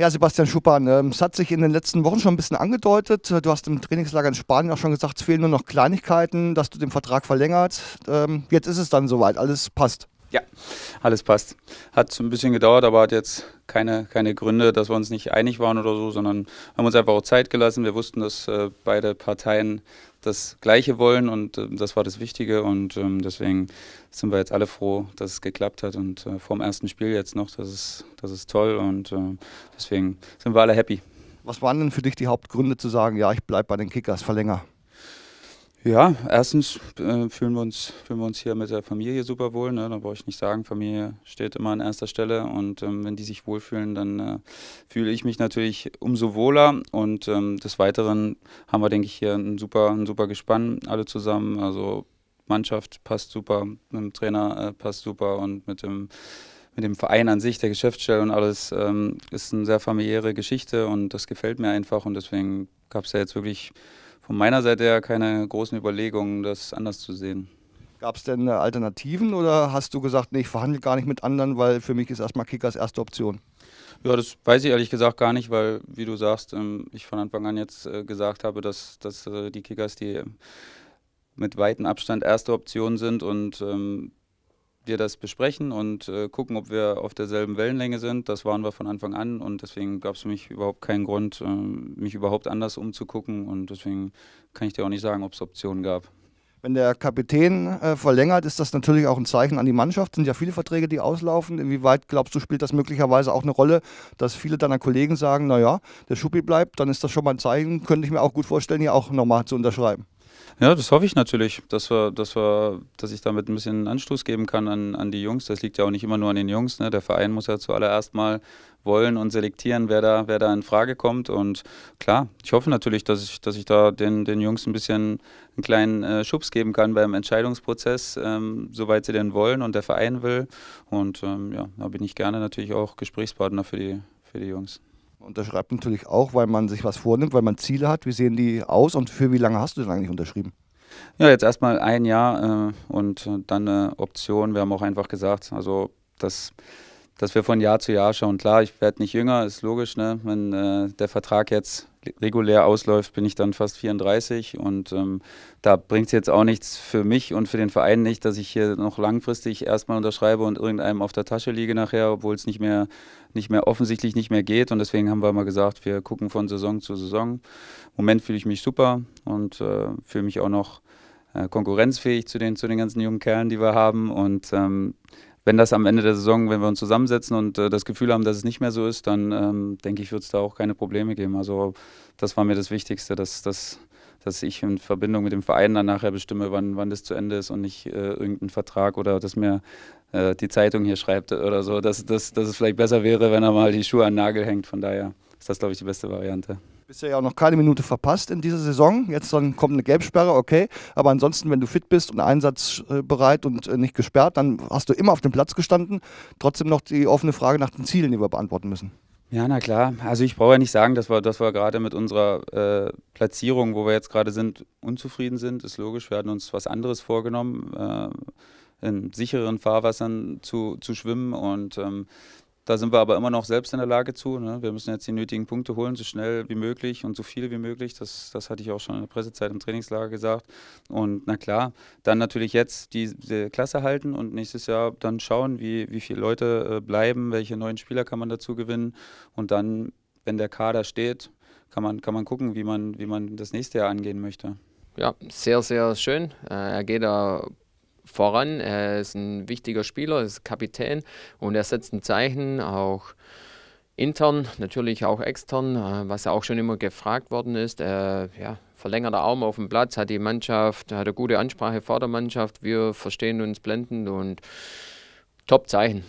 Ja, Sebastian Schuppan, ähm, es hat sich in den letzten Wochen schon ein bisschen angedeutet. Du hast im Trainingslager in Spanien auch schon gesagt, es fehlen nur noch Kleinigkeiten, dass du den Vertrag verlängerst. Ähm, jetzt ist es dann soweit, alles passt. Ja, alles passt. Hat ein bisschen gedauert, aber hat jetzt keine, keine Gründe, dass wir uns nicht einig waren oder so, sondern haben uns einfach auch Zeit gelassen. Wir wussten, dass äh, beide Parteien das Gleiche wollen und äh, das war das Wichtige und ähm, deswegen sind wir jetzt alle froh, dass es geklappt hat und äh, vor dem ersten Spiel jetzt noch, das ist, das ist toll und äh, deswegen sind wir alle happy. Was waren denn für dich die Hauptgründe zu sagen, ja, ich bleibe bei den Kickers, verlänger? Ja, erstens äh, fühlen, wir uns, fühlen wir uns hier mit der Familie super wohl. Ne? Da brauche ich nicht sagen, Familie steht immer an erster Stelle. Und ähm, wenn die sich wohlfühlen, dann äh, fühle ich mich natürlich umso wohler. Und ähm, des Weiteren haben wir, denke ich, hier ein super, ein super Gespann alle zusammen. Also Mannschaft passt super, mit dem Trainer äh, passt super und mit dem mit dem Verein an sich, der Geschäftsstelle und alles, ähm, ist eine sehr familiäre Geschichte und das gefällt mir einfach und deswegen gab es ja jetzt wirklich von meiner Seite her keine großen Überlegungen, das anders zu sehen. Gab es denn äh, Alternativen oder hast du gesagt, nee, ich verhandle gar nicht mit anderen, weil für mich ist erstmal Kickers erste Option? Ja, das weiß ich ehrlich gesagt gar nicht, weil, wie du sagst, ähm, ich von Anfang an jetzt äh, gesagt habe, dass, dass äh, die Kickers die mit weitem Abstand erste Option sind und ähm, wir das besprechen und äh, gucken, ob wir auf derselben Wellenlänge sind. Das waren wir von Anfang an und deswegen gab es für mich überhaupt keinen Grund, äh, mich überhaupt anders umzugucken und deswegen kann ich dir auch nicht sagen, ob es Optionen gab. Wenn der Kapitän äh, verlängert, ist das natürlich auch ein Zeichen an die Mannschaft. Es sind ja viele Verträge, die auslaufen. Inwieweit glaubst du, spielt das möglicherweise auch eine Rolle, dass viele deiner Kollegen sagen, naja, der Schuppi bleibt, dann ist das schon mal ein Zeichen, könnte ich mir auch gut vorstellen, hier auch nochmal zu unterschreiben. Ja, das hoffe ich natürlich, dass, wir, dass, wir, dass ich damit ein bisschen Anstoß geben kann an, an die Jungs. Das liegt ja auch nicht immer nur an den Jungs. Ne? Der Verein muss ja zuallererst mal wollen und selektieren, wer da, wer da in Frage kommt. Und klar, ich hoffe natürlich, dass ich, dass ich da den, den Jungs ein bisschen einen kleinen äh, Schubs geben kann beim Entscheidungsprozess, ähm, soweit sie denn wollen und der Verein will. Und ähm, ja, da bin ich gerne natürlich auch Gesprächspartner für die, für die Jungs. Unterschreibt natürlich auch, weil man sich was vornimmt, weil man Ziele hat. Wie sehen die aus und für wie lange hast du denn eigentlich unterschrieben? Ja, jetzt erstmal ein Jahr äh, und äh, dann eine Option. Wir haben auch einfach gesagt, also dass, dass wir von Jahr zu Jahr schauen. Klar, ich werde nicht jünger, ist logisch, ne? wenn äh, der Vertrag jetzt regulär ausläuft, bin ich dann fast 34 und ähm, da bringt es jetzt auch nichts für mich und für den Verein nicht, dass ich hier noch langfristig erstmal unterschreibe und irgendeinem auf der Tasche liege nachher, obwohl es nicht mehr, nicht mehr offensichtlich nicht mehr geht und deswegen haben wir mal gesagt, wir gucken von Saison zu Saison. Im Moment fühle ich mich super und äh, fühle mich auch noch äh, konkurrenzfähig zu den, zu den ganzen jungen Kerlen, die wir haben. Und ähm, wenn das am Ende der Saison, wenn wir uns zusammensetzen und äh, das Gefühl haben, dass es nicht mehr so ist, dann ähm, denke ich, wird es da auch keine Probleme geben. Also das war mir das Wichtigste, dass, dass, dass ich in Verbindung mit dem Verein dann nachher bestimme, wann, wann das zu Ende ist und nicht äh, irgendein Vertrag oder dass mir äh, die Zeitung hier schreibt oder so, dass, dass, dass es vielleicht besser wäre, wenn er mal die Schuhe an den Nagel hängt. Von daher ist das, glaube ich, die beste Variante bisher ja auch noch keine Minute verpasst in dieser Saison. Jetzt dann kommt eine Gelbsperre, okay. Aber ansonsten, wenn du fit bist und einsatzbereit und äh, nicht gesperrt, dann hast du immer auf dem Platz gestanden. Trotzdem noch die offene Frage nach den Zielen, die wir beantworten müssen. Ja, na klar. Also ich brauche ja nicht sagen, dass wir, dass wir gerade mit unserer äh, Platzierung, wo wir jetzt gerade sind, unzufrieden sind. Ist logisch, wir hatten uns was anderes vorgenommen, äh, in sicheren Fahrwassern zu, zu schwimmen und ähm, da sind wir aber immer noch selbst in der Lage zu. Ne? Wir müssen jetzt die nötigen Punkte holen, so schnell wie möglich und so viel wie möglich. Das, das hatte ich auch schon in der Pressezeit im Trainingslager gesagt. Und na klar, dann natürlich jetzt diese die Klasse halten und nächstes Jahr dann schauen, wie, wie viele Leute äh, bleiben, welche neuen Spieler kann man dazu gewinnen. Und dann, wenn der Kader steht, kann man, kann man gucken, wie man, wie man das nächste Jahr angehen möchte. Ja, sehr, sehr schön. Äh, er geht da voran. Er ist ein wichtiger Spieler, ist Kapitän und er setzt ein Zeichen auch intern, natürlich auch extern, äh, was ja auch schon immer gefragt worden ist. Er, ja, verlängerter Arm auf dem Platz, hat die Mannschaft, hat eine gute Ansprache vor der Mannschaft. Wir verstehen uns blendend und Top-Zeichen.